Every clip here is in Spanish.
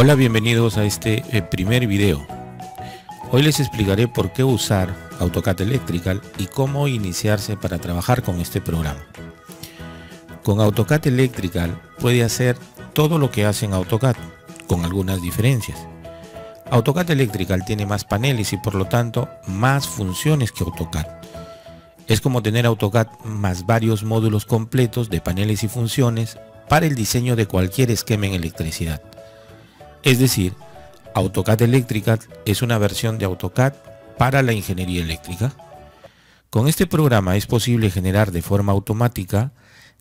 Hola, bienvenidos a este eh, primer video. Hoy les explicaré por qué usar AutoCAD Electrical y cómo iniciarse para trabajar con este programa. Con AutoCAD Electrical puede hacer todo lo que hace en AutoCAD, con algunas diferencias. AutoCAD Electrical tiene más paneles y por lo tanto más funciones que AutoCAD. Es como tener AutoCAD más varios módulos completos de paneles y funciones para el diseño de cualquier esquema en electricidad. Es decir, AutoCAD eléctrica es una versión de AutoCAD para la ingeniería eléctrica. Con este programa es posible generar de forma automática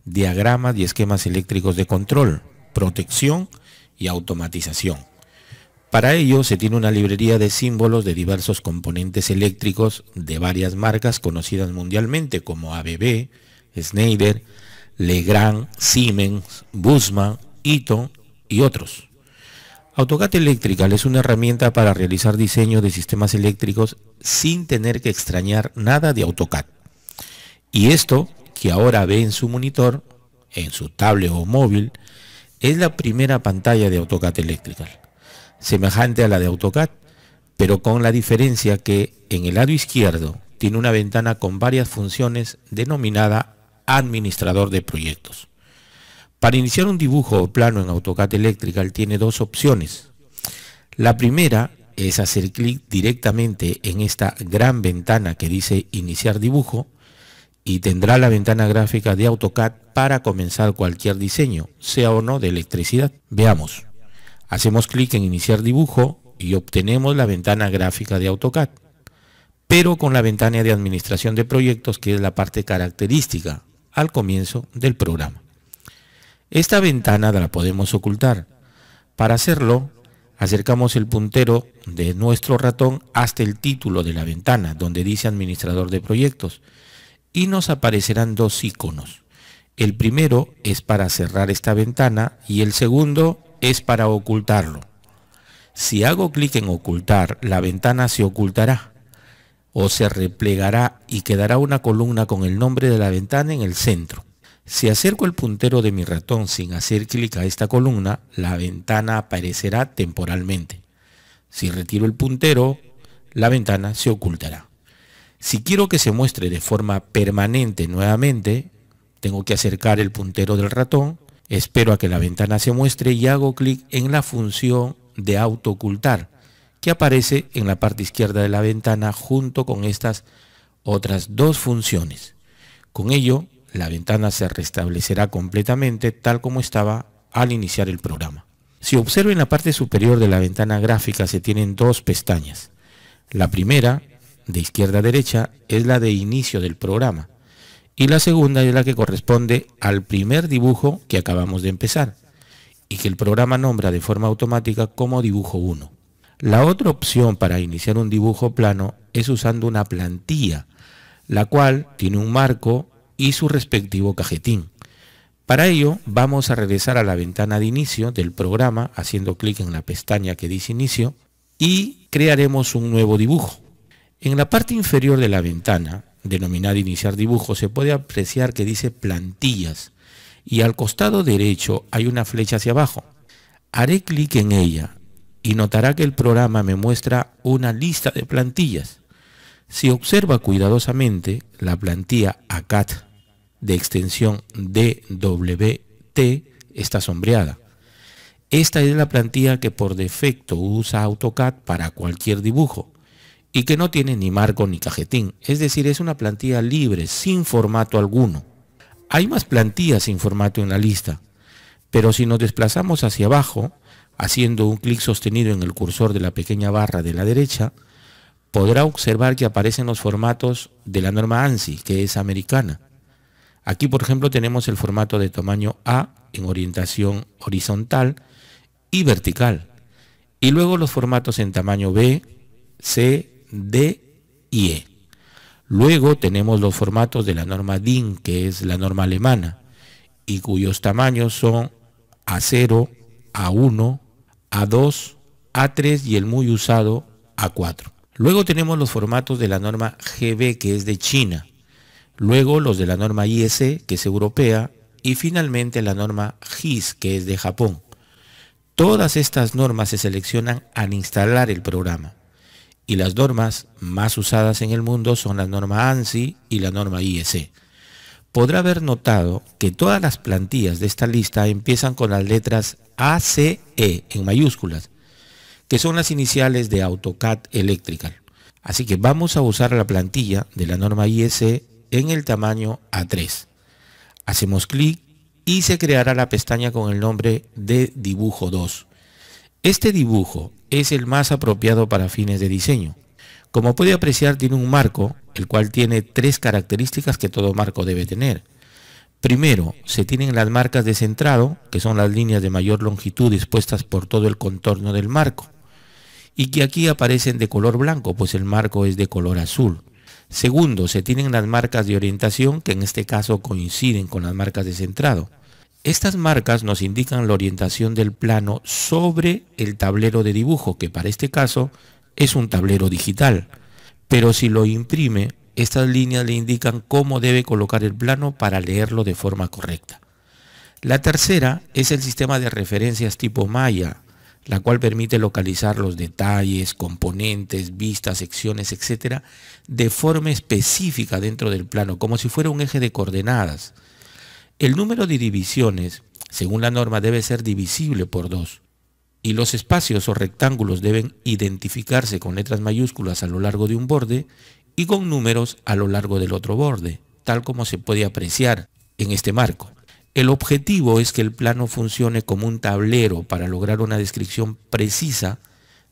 diagramas y esquemas eléctricos de control, protección y automatización. Para ello se tiene una librería de símbolos de diversos componentes eléctricos de varias marcas conocidas mundialmente como ABB, Schneider, Legrand, Siemens, Busman, Eaton y otros. AutoCAD Electrical es una herramienta para realizar diseño de sistemas eléctricos sin tener que extrañar nada de AutoCAD. Y esto que ahora ve en su monitor, en su tablet o móvil, es la primera pantalla de AutoCAD Electrical, semejante a la de AutoCAD, pero con la diferencia que en el lado izquierdo tiene una ventana con varias funciones denominada administrador de proyectos. Para iniciar un dibujo o plano en AutoCAD Electrical tiene dos opciones. La primera es hacer clic directamente en esta gran ventana que dice iniciar dibujo y tendrá la ventana gráfica de AutoCAD para comenzar cualquier diseño, sea o no de electricidad. Veamos. Hacemos clic en iniciar dibujo y obtenemos la ventana gráfica de AutoCAD, pero con la ventana de administración de proyectos que es la parte característica al comienzo del programa. Esta ventana la podemos ocultar. Para hacerlo, acercamos el puntero de nuestro ratón hasta el título de la ventana, donde dice Administrador de Proyectos, y nos aparecerán dos iconos. El primero es para cerrar esta ventana y el segundo es para ocultarlo. Si hago clic en ocultar, la ventana se ocultará o se replegará y quedará una columna con el nombre de la ventana en el centro. Si acerco el puntero de mi ratón sin hacer clic a esta columna, la ventana aparecerá temporalmente. Si retiro el puntero, la ventana se ocultará. Si quiero que se muestre de forma permanente nuevamente, tengo que acercar el puntero del ratón, espero a que la ventana se muestre y hago clic en la función de auto ocultar, que aparece en la parte izquierda de la ventana junto con estas otras dos funciones. Con ello, la ventana se restablecerá completamente tal como estaba al iniciar el programa. Si observa en la parte superior de la ventana gráfica se tienen dos pestañas. La primera, de izquierda a derecha, es la de inicio del programa y la segunda es la que corresponde al primer dibujo que acabamos de empezar y que el programa nombra de forma automática como dibujo 1. La otra opción para iniciar un dibujo plano es usando una plantilla, la cual tiene un marco y su respectivo cajetín. Para ello vamos a regresar a la ventana de inicio del programa haciendo clic en la pestaña que dice inicio y crearemos un nuevo dibujo. En la parte inferior de la ventana, denominada iniciar dibujo, se puede apreciar que dice plantillas y al costado derecho hay una flecha hacia abajo. Haré clic en ella y notará que el programa me muestra una lista de plantillas. Si observa cuidadosamente, la plantilla ACAT de extensión DWT está sombreada. Esta es la plantilla que por defecto usa AutoCAD para cualquier dibujo y que no tiene ni marco ni cajetín, es decir, es una plantilla libre, sin formato alguno. Hay más plantillas sin formato en la lista, pero si nos desplazamos hacia abajo, haciendo un clic sostenido en el cursor de la pequeña barra de la derecha, podrá observar que aparecen los formatos de la norma ANSI, que es americana, Aquí, por ejemplo, tenemos el formato de tamaño A en orientación horizontal y vertical. Y luego los formatos en tamaño B, C, D y E. Luego tenemos los formatos de la norma DIN, que es la norma alemana, y cuyos tamaños son A0, A1, A2, A3 y el muy usado A4. Luego tenemos los formatos de la norma GB, que es de China, luego los de la norma IS, que es europea, y finalmente la norma GIS, que es de Japón. Todas estas normas se seleccionan al instalar el programa. Y las normas más usadas en el mundo son la norma ANSI y la norma IEC. Podrá haber notado que todas las plantillas de esta lista empiezan con las letras ACE en mayúsculas, que son las iniciales de AutoCAD Electrical. Así que vamos a usar la plantilla de la norma IEC en el tamaño A3. Hacemos clic y se creará la pestaña con el nombre de dibujo 2. Este dibujo es el más apropiado para fines de diseño. Como puede apreciar tiene un marco, el cual tiene tres características que todo marco debe tener. Primero, se tienen las marcas de centrado, que son las líneas de mayor longitud dispuestas por todo el contorno del marco, y que aquí aparecen de color blanco, pues el marco es de color azul. Segundo, se tienen las marcas de orientación que en este caso coinciden con las marcas de centrado. Estas marcas nos indican la orientación del plano sobre el tablero de dibujo, que para este caso es un tablero digital. Pero si lo imprime, estas líneas le indican cómo debe colocar el plano para leerlo de forma correcta. La tercera es el sistema de referencias tipo Maya, la cual permite localizar los detalles, componentes, vistas, secciones, etcétera, de forma específica dentro del plano, como si fuera un eje de coordenadas. El número de divisiones, según la norma, debe ser divisible por dos, y los espacios o rectángulos deben identificarse con letras mayúsculas a lo largo de un borde y con números a lo largo del otro borde, tal como se puede apreciar en este marco. El objetivo es que el plano funcione como un tablero para lograr una descripción precisa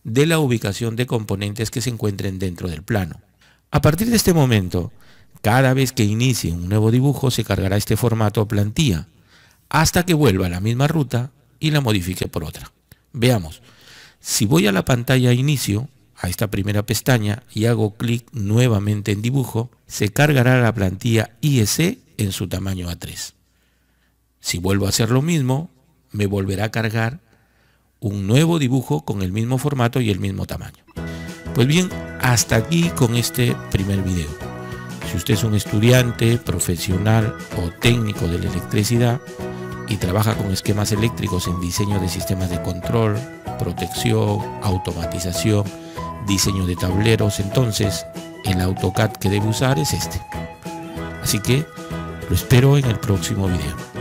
de la ubicación de componentes que se encuentren dentro del plano. A partir de este momento, cada vez que inicie un nuevo dibujo se cargará este formato plantilla hasta que vuelva a la misma ruta y la modifique por otra. Veamos, si voy a la pantalla inicio, a esta primera pestaña y hago clic nuevamente en dibujo, se cargará la plantilla IEC en su tamaño A3. Si vuelvo a hacer lo mismo, me volverá a cargar un nuevo dibujo con el mismo formato y el mismo tamaño. Pues bien, hasta aquí con este primer video. Si usted es un estudiante, profesional o técnico de la electricidad y trabaja con esquemas eléctricos en diseño de sistemas de control, protección, automatización, diseño de tableros, entonces el AutoCAD que debe usar es este. Así que lo espero en el próximo video.